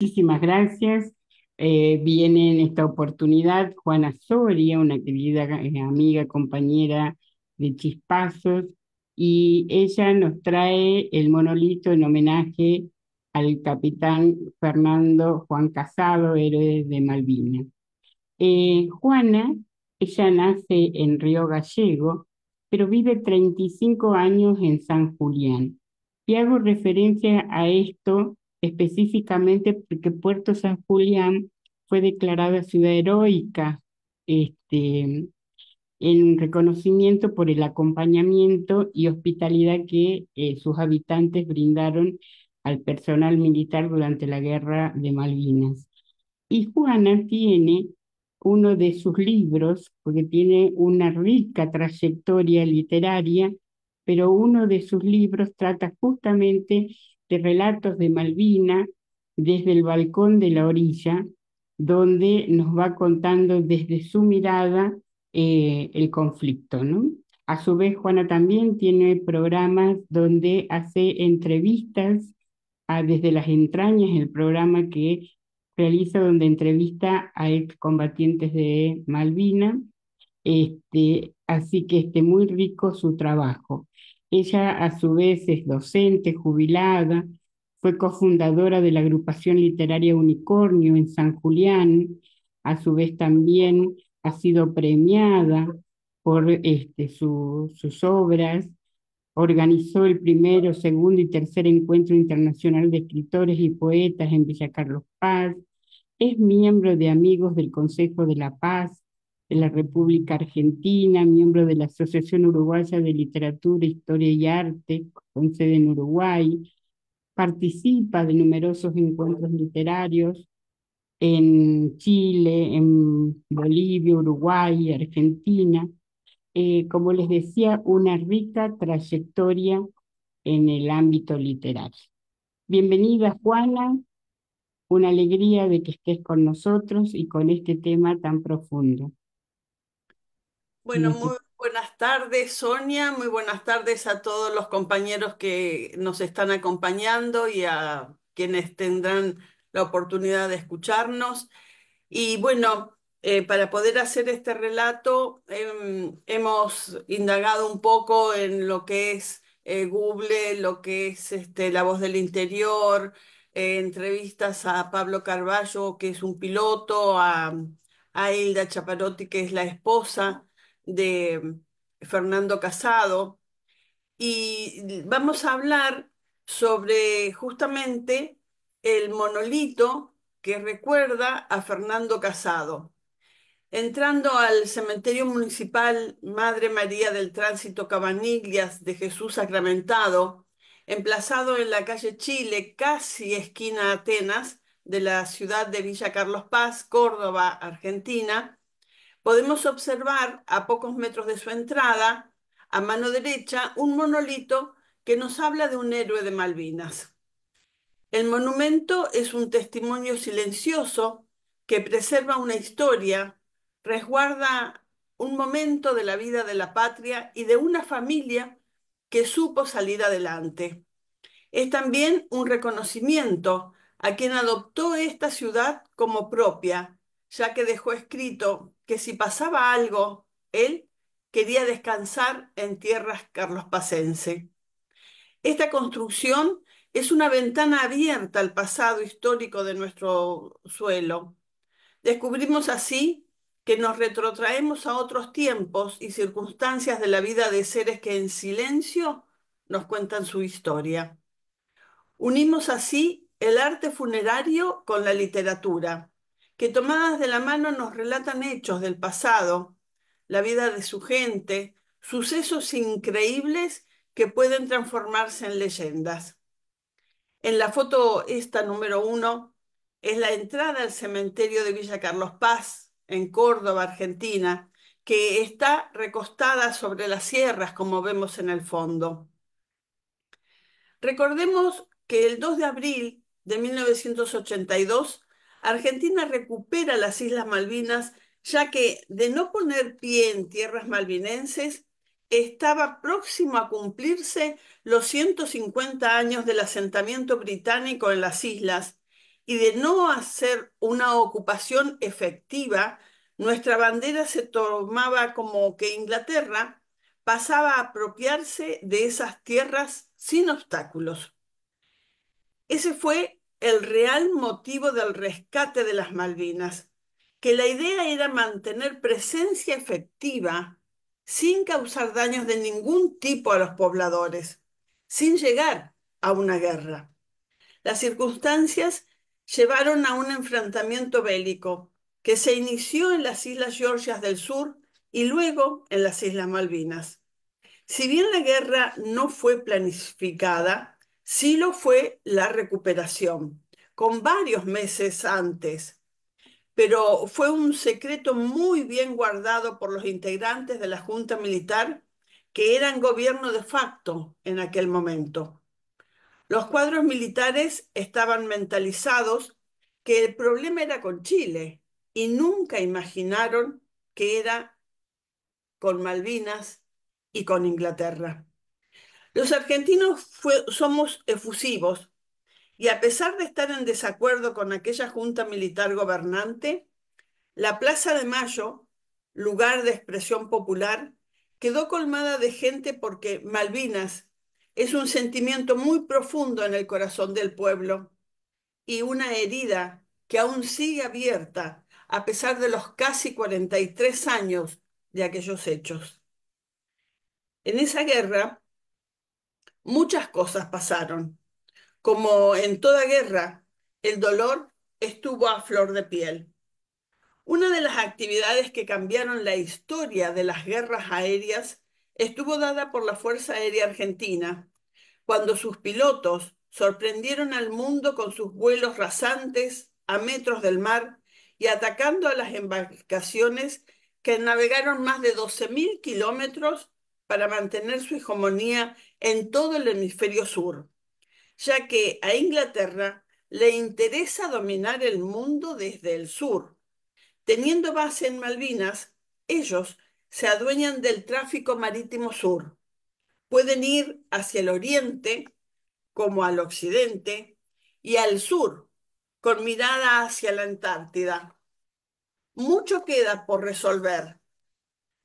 Muchísimas gracias. Eh, viene en esta oportunidad Juana Soria, una querida eh, amiga, compañera de Chispazos, y ella nos trae el monolito en homenaje al capitán Fernando Juan Casado, héroe de Malvinas. Eh, Juana, ella nace en Río Gallego, pero vive 35 años en San Julián. Y hago referencia a esto específicamente porque Puerto San Julián fue declarada ciudad heroica este, en reconocimiento por el acompañamiento y hospitalidad que eh, sus habitantes brindaron al personal militar durante la guerra de Malvinas. Y Juana tiene uno de sus libros, porque tiene una rica trayectoria literaria, pero uno de sus libros trata justamente de relatos de Malvina desde el balcón de la orilla, donde nos va contando desde su mirada eh, el conflicto. ¿no? A su vez, Juana también tiene programas donde hace entrevistas a, ah, desde las entrañas, el programa que realiza donde entrevista a excombatientes de Malvina. Este, así que esté muy rico su trabajo. Ella a su vez es docente, jubilada, fue cofundadora de la agrupación literaria Unicornio en San Julián, a su vez también ha sido premiada por este, sus obras, organizó el primero, segundo y tercer encuentro internacional de escritores y poetas en Villa Carlos Paz, es miembro de Amigos del Consejo de la Paz, de la República Argentina, miembro de la Asociación Uruguaya de Literatura, Historia y Arte, con sede en Uruguay. Participa de numerosos encuentros literarios en Chile, en Bolivia, Uruguay, Argentina. Eh, como les decía, una rica trayectoria en el ámbito literario. Bienvenida, Juana. Una alegría de que estés con nosotros y con este tema tan profundo. Bueno, muy buenas tardes, Sonia. Muy buenas tardes a todos los compañeros que nos están acompañando y a quienes tendrán la oportunidad de escucharnos. Y bueno, eh, para poder hacer este relato, em, hemos indagado un poco en lo que es eh, Google, lo que es este, La Voz del Interior, eh, entrevistas a Pablo Carballo, que es un piloto, a, a Hilda Chaparotti, que es la esposa de Fernando Casado y vamos a hablar sobre justamente el monolito que recuerda a Fernando Casado. Entrando al cementerio municipal Madre María del Tránsito Cabanillas de Jesús Sacramentado, emplazado en la calle Chile, casi esquina Atenas, de la ciudad de Villa Carlos Paz, Córdoba, Argentina, podemos observar a pocos metros de su entrada, a mano derecha, un monolito que nos habla de un héroe de Malvinas. El monumento es un testimonio silencioso que preserva una historia, resguarda un momento de la vida de la patria y de una familia que supo salir adelante. Es también un reconocimiento a quien adoptó esta ciudad como propia, ya que dejó escrito que si pasaba algo, él quería descansar en tierras pacense Esta construcción es una ventana abierta al pasado histórico de nuestro suelo. Descubrimos así que nos retrotraemos a otros tiempos y circunstancias de la vida de seres que en silencio nos cuentan su historia. Unimos así el arte funerario con la literatura, que tomadas de la mano nos relatan hechos del pasado, la vida de su gente, sucesos increíbles que pueden transformarse en leyendas. En la foto esta número uno es la entrada al cementerio de Villa Carlos Paz, en Córdoba, Argentina, que está recostada sobre las sierras, como vemos en el fondo. Recordemos que el 2 de abril de 1982 Argentina recupera las Islas Malvinas, ya que de no poner pie en tierras malvinenses, estaba próximo a cumplirse los 150 años del asentamiento británico en las islas y de no hacer una ocupación efectiva, nuestra bandera se tomaba como que Inglaterra pasaba a apropiarse de esas tierras sin obstáculos. Ese fue el real motivo del rescate de las Malvinas, que la idea era mantener presencia efectiva sin causar daños de ningún tipo a los pobladores, sin llegar a una guerra. Las circunstancias llevaron a un enfrentamiento bélico que se inició en las Islas Georgias del Sur y luego en las Islas Malvinas. Si bien la guerra no fue planificada, Sí lo fue la recuperación, con varios meses antes, pero fue un secreto muy bien guardado por los integrantes de la Junta Militar que eran gobierno de facto en aquel momento. Los cuadros militares estaban mentalizados que el problema era con Chile y nunca imaginaron que era con Malvinas y con Inglaterra. Los argentinos somos efusivos y a pesar de estar en desacuerdo con aquella junta militar gobernante, la Plaza de Mayo, lugar de expresión popular, quedó colmada de gente porque Malvinas es un sentimiento muy profundo en el corazón del pueblo y una herida que aún sigue abierta a pesar de los casi 43 años de aquellos hechos. En esa guerra, Muchas cosas pasaron. Como en toda guerra, el dolor estuvo a flor de piel. Una de las actividades que cambiaron la historia de las guerras aéreas estuvo dada por la Fuerza Aérea Argentina, cuando sus pilotos sorprendieron al mundo con sus vuelos rasantes a metros del mar y atacando a las embarcaciones que navegaron más de 12.000 kilómetros para mantener su hegemonía en todo el hemisferio sur, ya que a Inglaterra le interesa dominar el mundo desde el sur. Teniendo base en Malvinas, ellos se adueñan del tráfico marítimo sur. Pueden ir hacia el oriente como al occidente y al sur, con mirada hacia la Antártida. Mucho queda por resolver.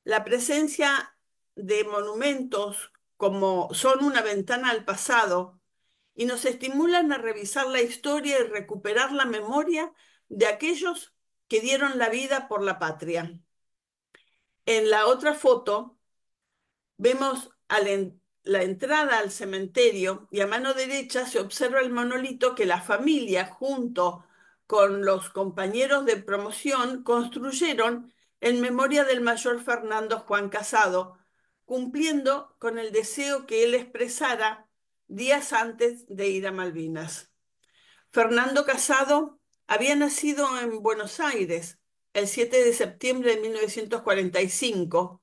La presencia de monumentos como son una ventana al pasado y nos estimulan a revisar la historia y recuperar la memoria de aquellos que dieron la vida por la patria. En la otra foto vemos la entrada al cementerio y a mano derecha se observa el monolito que la familia junto con los compañeros de promoción construyeron en memoria del mayor Fernando Juan Casado, cumpliendo con el deseo que él expresara días antes de ir a Malvinas. Fernando Casado había nacido en Buenos Aires el 7 de septiembre de 1945.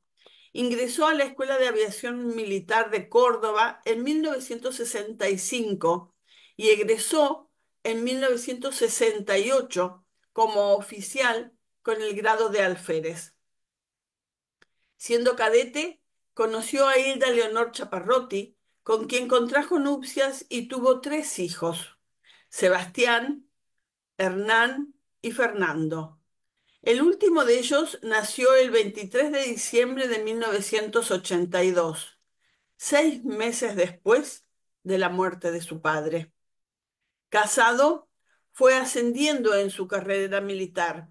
Ingresó a la Escuela de Aviación Militar de Córdoba en 1965 y egresó en 1968 como oficial con el grado de alférez. Siendo cadete, Conoció a Hilda Leonor Chaparrotti, con quien contrajo nupcias y tuvo tres hijos, Sebastián, Hernán y Fernando. El último de ellos nació el 23 de diciembre de 1982, seis meses después de la muerte de su padre. Casado, fue ascendiendo en su carrera militar.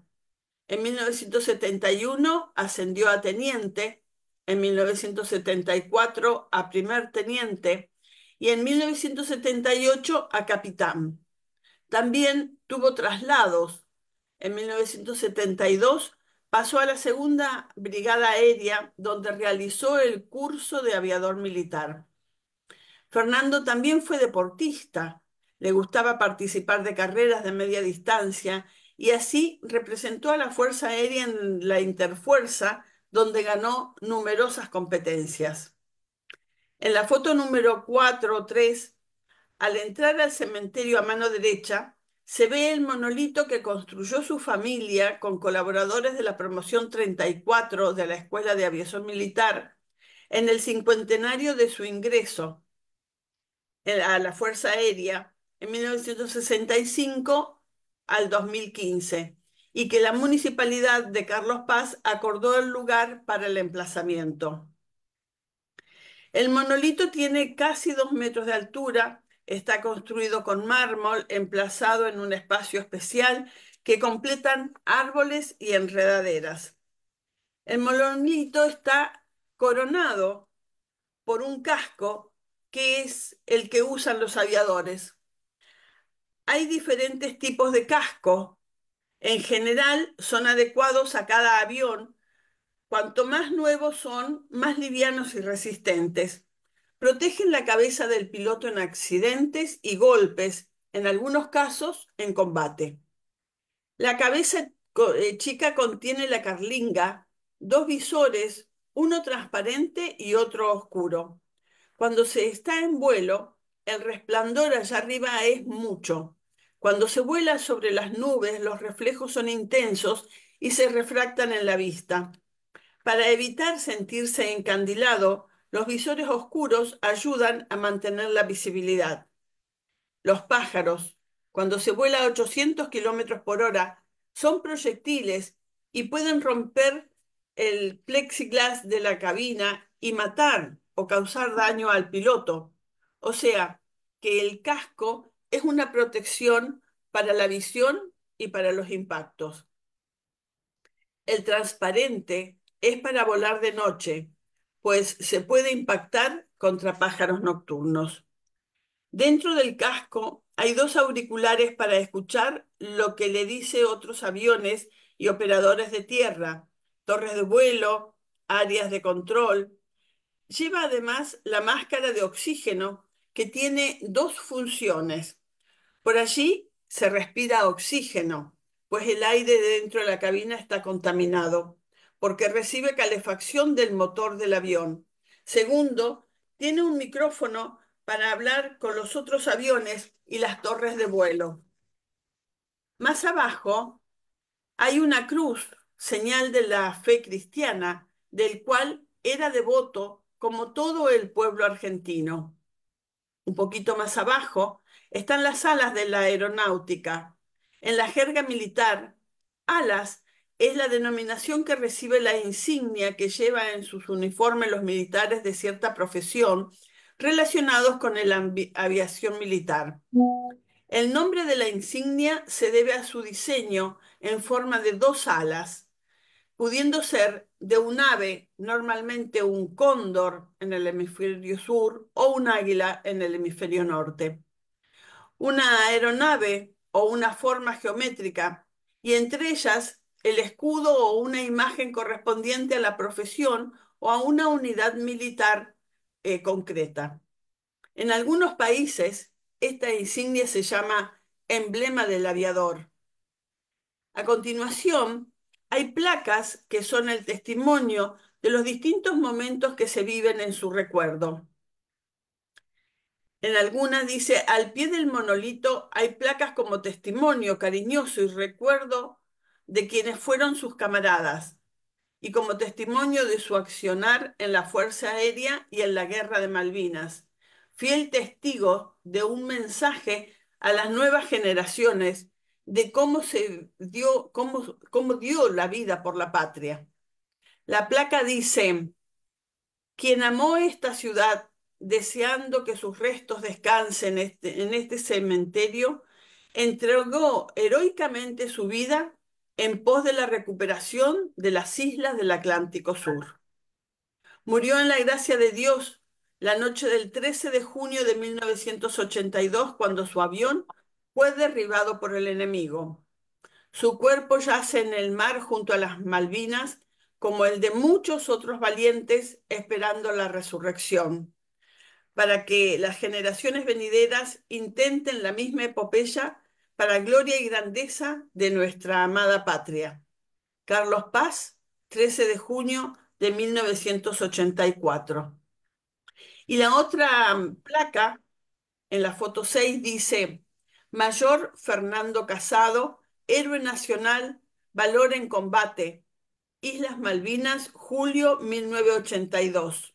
En 1971 ascendió a teniente en 1974 a primer teniente y en 1978 a capitán. También tuvo traslados. En 1972 pasó a la segunda brigada aérea donde realizó el curso de aviador militar. Fernando también fue deportista. Le gustaba participar de carreras de media distancia y así representó a la Fuerza Aérea en la Interfuerza donde ganó numerosas competencias. En la foto número 4 al entrar al cementerio a mano derecha, se ve el monolito que construyó su familia con colaboradores de la promoción 34 de la Escuela de Aviación Militar en el cincuentenario de su ingreso eh, a la Fuerza Aérea en 1965 al 2015 y que la municipalidad de Carlos Paz acordó el lugar para el emplazamiento. El monolito tiene casi dos metros de altura, está construido con mármol, emplazado en un espacio especial que completan árboles y enredaderas. El monolito está coronado por un casco que es el que usan los aviadores. Hay diferentes tipos de casco, en general, son adecuados a cada avión. Cuanto más nuevos son, más livianos y resistentes. Protegen la cabeza del piloto en accidentes y golpes, en algunos casos en combate. La cabeza eh, chica contiene la carlinga, dos visores, uno transparente y otro oscuro. Cuando se está en vuelo, el resplandor allá arriba es mucho. Cuando se vuela sobre las nubes, los reflejos son intensos y se refractan en la vista. Para evitar sentirse encandilado, los visores oscuros ayudan a mantener la visibilidad. Los pájaros, cuando se vuela a 800 kilómetros por hora, son proyectiles y pueden romper el plexiglas de la cabina y matar o causar daño al piloto. O sea, que el casco es una protección para la visión y para los impactos. El transparente es para volar de noche, pues se puede impactar contra pájaros nocturnos. Dentro del casco hay dos auriculares para escuchar lo que le dice otros aviones y operadores de tierra, torres de vuelo, áreas de control. Lleva además la máscara de oxígeno que tiene dos funciones. Por allí se respira oxígeno, pues el aire dentro de la cabina está contaminado, porque recibe calefacción del motor del avión. Segundo, tiene un micrófono para hablar con los otros aviones y las torres de vuelo. Más abajo hay una cruz, señal de la fe cristiana, del cual era devoto como todo el pueblo argentino. Un poquito más abajo están las alas de la aeronáutica. En la jerga militar, alas es la denominación que recibe la insignia que lleva en sus uniformes los militares de cierta profesión relacionados con la aviación militar. El nombre de la insignia se debe a su diseño en forma de dos alas, pudiendo ser de un ave, normalmente un cóndor en el hemisferio sur, o un águila en el hemisferio norte una aeronave o una forma geométrica, y entre ellas el escudo o una imagen correspondiente a la profesión o a una unidad militar eh, concreta. En algunos países, esta insignia se llama emblema del aviador. A continuación, hay placas que son el testimonio de los distintos momentos que se viven en su recuerdo. En algunas dice, al pie del monolito hay placas como testimonio cariñoso y recuerdo de quienes fueron sus camaradas y como testimonio de su accionar en la Fuerza Aérea y en la Guerra de Malvinas, fiel testigo de un mensaje a las nuevas generaciones de cómo se dio, cómo, cómo dio la vida por la patria. La placa dice, quien amó esta ciudad deseando que sus restos descansen este, en este cementerio, entregó heroicamente su vida en pos de la recuperación de las islas del Atlántico Sur. Murió en la gracia de Dios la noche del 13 de junio de 1982 cuando su avión fue derribado por el enemigo. Su cuerpo yace en el mar junto a las Malvinas, como el de muchos otros valientes esperando la resurrección para que las generaciones venideras intenten la misma epopeya para gloria y grandeza de nuestra amada patria. Carlos Paz, 13 de junio de 1984. Y la otra placa, en la foto 6, dice, Mayor Fernando Casado, héroe nacional, valor en combate, Islas Malvinas, julio 1982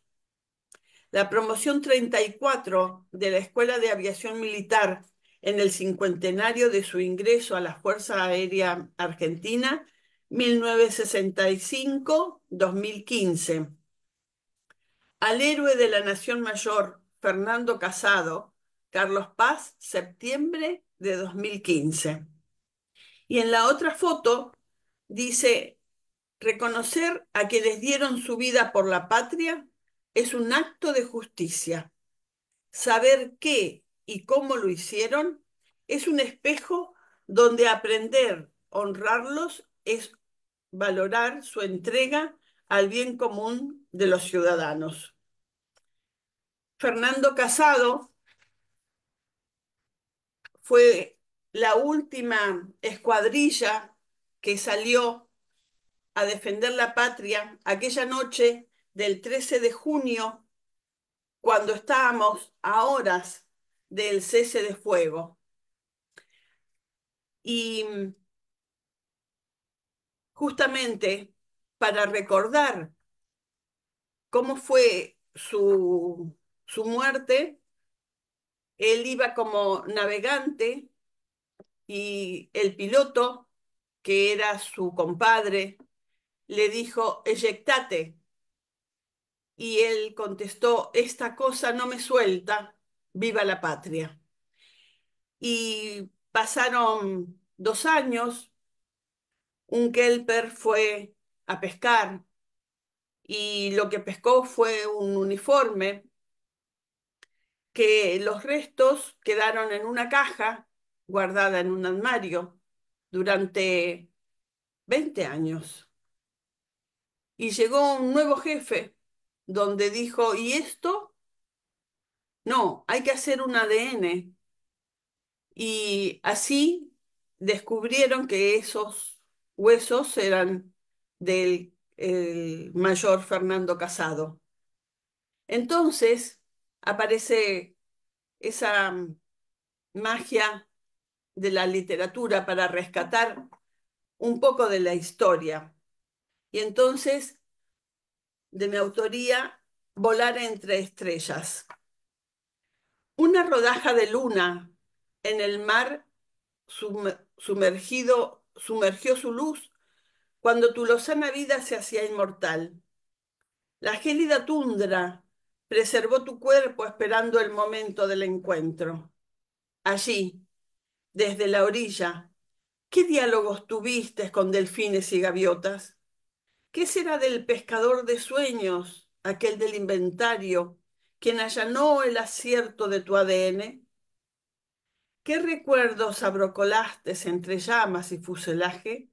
la promoción 34 de la Escuela de Aviación Militar en el cincuentenario de su ingreso a la Fuerza Aérea Argentina, 1965-2015. Al héroe de la Nación Mayor, Fernando Casado, Carlos Paz, septiembre de 2015. Y en la otra foto dice, reconocer a quienes dieron su vida por la patria es un acto de justicia. Saber qué y cómo lo hicieron es un espejo donde aprender, honrarlos, es valorar su entrega al bien común de los ciudadanos. Fernando Casado fue la última escuadrilla que salió a defender la patria aquella noche del 13 de junio, cuando estábamos a horas del cese de fuego. Y justamente para recordar cómo fue su, su muerte, él iba como navegante y el piloto, que era su compadre, le dijo, eyectate, y él contestó, esta cosa no me suelta, viva la patria. Y pasaron dos años, un kelper fue a pescar y lo que pescó fue un uniforme que los restos quedaron en una caja guardada en un armario durante 20 años. Y llegó un nuevo jefe donde dijo, ¿y esto? No, hay que hacer un ADN. Y así descubrieron que esos huesos eran del mayor Fernando Casado. Entonces aparece esa mm, magia de la literatura para rescatar un poco de la historia. Y entonces de mi autoría, Volar entre estrellas. Una rodaja de luna en el mar sumergido, sumergió su luz cuando tu lozana vida se hacía inmortal. La gélida tundra preservó tu cuerpo esperando el momento del encuentro. Allí, desde la orilla, ¿qué diálogos tuviste con delfines y gaviotas? ¿Qué será del pescador de sueños, aquel del inventario, quien allanó el acierto de tu ADN? ¿Qué recuerdos abrocolaste entre llamas y fuselaje?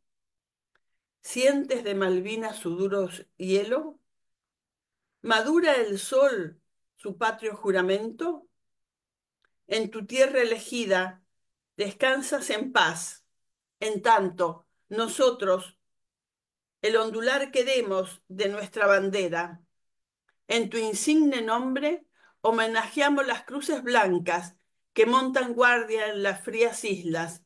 ¿Sientes de Malvinas su duro hielo? ¿Madura el sol su patrio juramento? En tu tierra elegida descansas en paz, en tanto nosotros el ondular que demos de nuestra bandera. En tu insigne nombre homenajeamos las cruces blancas que montan guardia en las frías islas,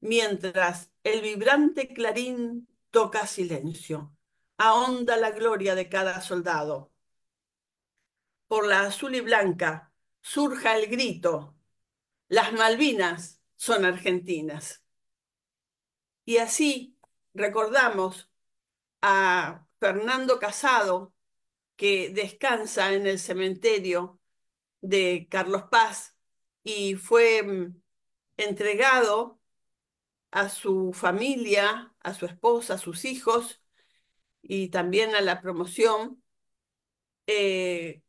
mientras el vibrante clarín toca silencio, ahonda la gloria de cada soldado. Por la azul y blanca surja el grito, las Malvinas son argentinas. Y así recordamos a Fernando Casado, que descansa en el cementerio de Carlos Paz y fue mm, entregado a su familia, a su esposa, a sus hijos y también a la promoción eh,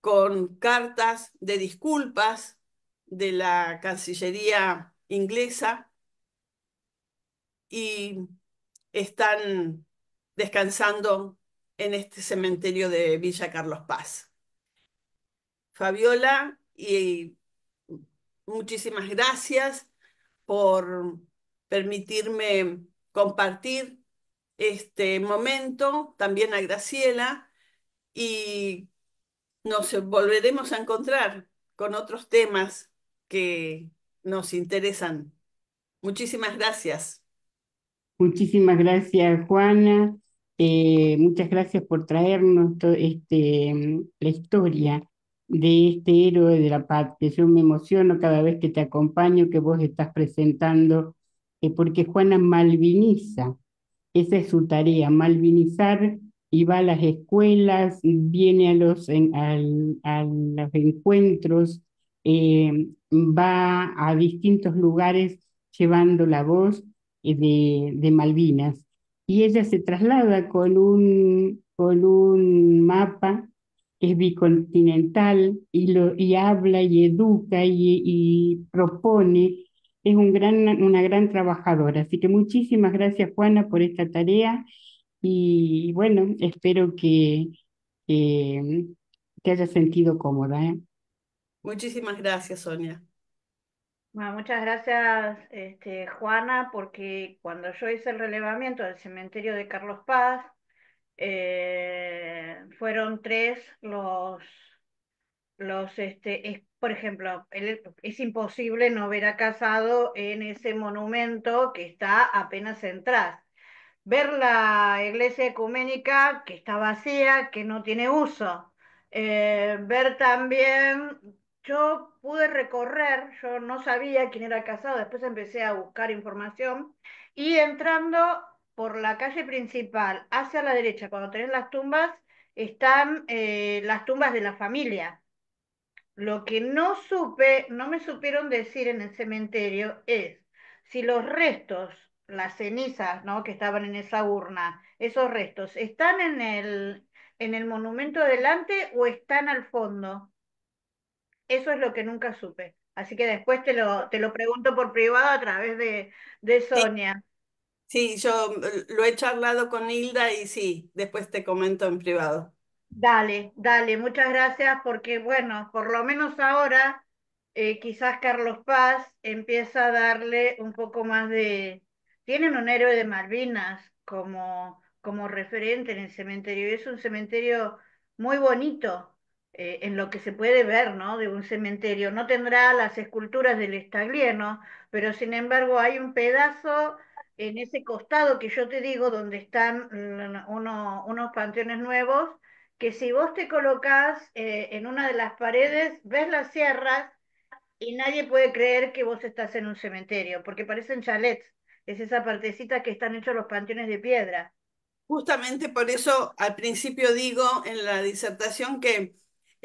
con cartas de disculpas de la Cancillería inglesa y están descansando en este cementerio de Villa Carlos Paz. Fabiola, y muchísimas gracias por permitirme compartir este momento, también a Graciela, y nos volveremos a encontrar con otros temas que nos interesan. Muchísimas gracias. Muchísimas gracias, Juana. Eh, muchas gracias por traernos este, mm, la historia de este héroe de la que Yo me emociono cada vez que te acompaño, que vos estás presentando, eh, porque Juana malviniza, esa es su tarea, malvinizar y va a las escuelas, viene a los, a los encuentros, eh, va a distintos lugares llevando la voz de Malvinas y ella se traslada con un, con un mapa es bicontinental y, lo, y habla y educa y, y propone. Es un gran, una gran trabajadora. Así que muchísimas gracias, Juana, por esta tarea. Y bueno, espero que, te hayas sentido cómoda. ¿eh? Muchísimas gracias, Sonia muchas gracias, este, Juana, porque cuando yo hice el relevamiento del cementerio de Carlos Paz, eh, fueron tres los, los este, por ejemplo, es imposible no ver a Casado en ese monumento que está apenas atrás. Ver la iglesia ecuménica que está vacía, que no tiene uso. Eh, ver también yo pude recorrer, yo no sabía quién era casado, después empecé a buscar información y entrando por la calle principal hacia la derecha, cuando tenés las tumbas, están eh, las tumbas de la familia. Lo que no supe, no me supieron decir en el cementerio es si los restos, las cenizas ¿no? que estaban en esa urna, esos restos, ¿están en el, en el monumento adelante o están al fondo? Eso es lo que nunca supe. Así que después te lo, te lo pregunto por privado a través de, Sonia. Sí, yo mm, lo he charlado con Hilda y sí, después te comento en privado. Dale, dale, muchas gracias porque bueno, por lo menos ahora eh, quizás Carlos Paz empieza a darle un poco más de... Tienen un héroe de Malvinas como, como referente en el cementerio y es un cementerio muy bonito, eh, en lo que se puede ver, ¿no? De un cementerio. No tendrá las esculturas del Estaglieno, pero sin embargo hay un pedazo en ese costado que yo te digo, donde están mm, unos panteones nuevos, que si vos te colocas eh, en una de las paredes, ves las sierras y nadie puede creer que vos estás en un cementerio, porque parecen chalets, es esa partecita que están hechos los panteones de piedra. Justamente por eso al principio digo en la disertación que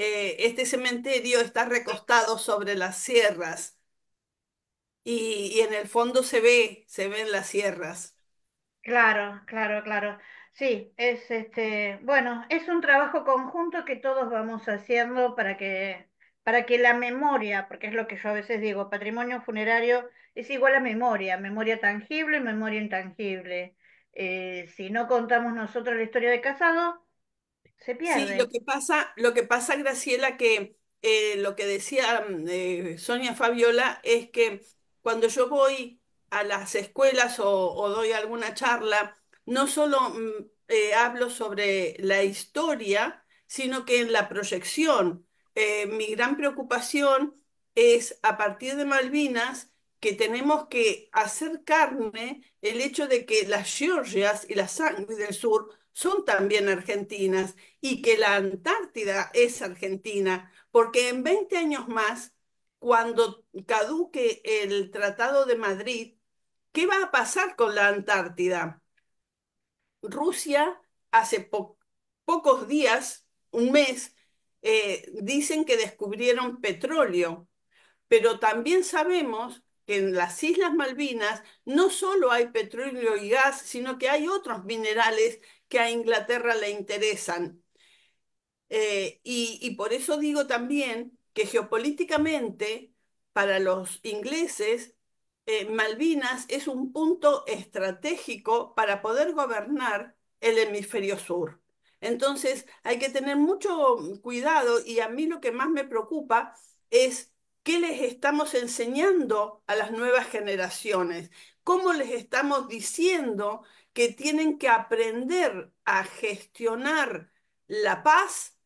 eh, este cementerio está recostado sobre las sierras y, en el fondo se ve, se ven las sierras. Claro, claro, claro. Sí, es este, bueno, es un trabajo conjunto que todos vamos haciendo para que para que la memoria, porque es lo que yo a veces digo, patrimonio funerario es igual a memoria, memoria tangible y memoria intangible. Eh, si no contamos nosotros la historia de Casado, lo que pasa, lo que pasa, Graciela, que eh, lo que decía mm, eh, Sonia Fabiola es que cuando yo voy a las escuelas o, doy alguna charla, no solo mm, eh, hablo sobre la historia, sino que en la proyección. mi gran preocupación es a partir de Malvinas que tenemos que hacer carne el hecho de que las Georgias y las sangre del Sur son también argentinas y que la Antártida es argentina, porque en 20 años más, cuando caduque el Tratado de Madrid, ¿qué va a pasar con la Antártida? Rusia hace pocos días, un mes, eh, dicen que descubrieron petróleo, pero también sabemos en las Islas Malvinas no solo hay petróleo y gas, sino que hay otros minerales que a Inglaterra le interesan. Eh, y, por eso digo también que geopolíticamente para los ingleses eh, Malvinas es un punto estratégico para poder gobernar el hemisferio sur. Entonces hay que tener mucho cuidado y a mí lo que más me preocupa es qué les estamos enseñando a las nuevas generaciones, cómo les estamos diciendo que tienen que aprender a gestionar la paz,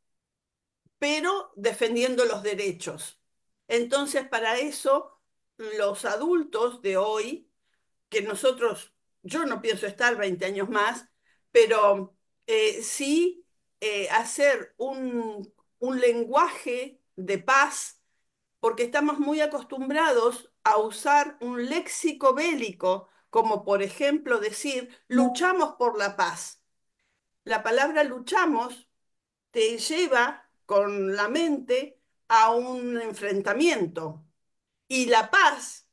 pero defendiendo los derechos. Entonces, para eso, los adultos de hoy, que nosotros, yo no pienso estar 20 años más, pero eh, sí eh, hacer un, un lenguaje de paz porque estamos muy acostumbrados a usar un léxico bélico, como por ejemplo decir, luchamos por la paz. La palabra luchamos te lleva con la mente a un enfrentamiento. Y la paz,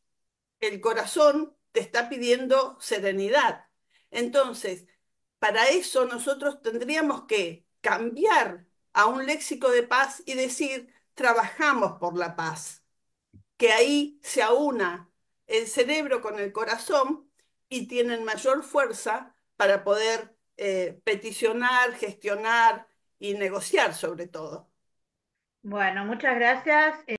el corazón, te está pidiendo serenidad. Entonces, para eso nosotros tendríamos que cambiar a un léxico de paz y decir, trabajamos por la paz, que ahí se aúna el cerebro con el corazón y tienen mayor fuerza para poder eh, peticionar, gestionar y negociar sobre todo. Bueno, muchas gracias.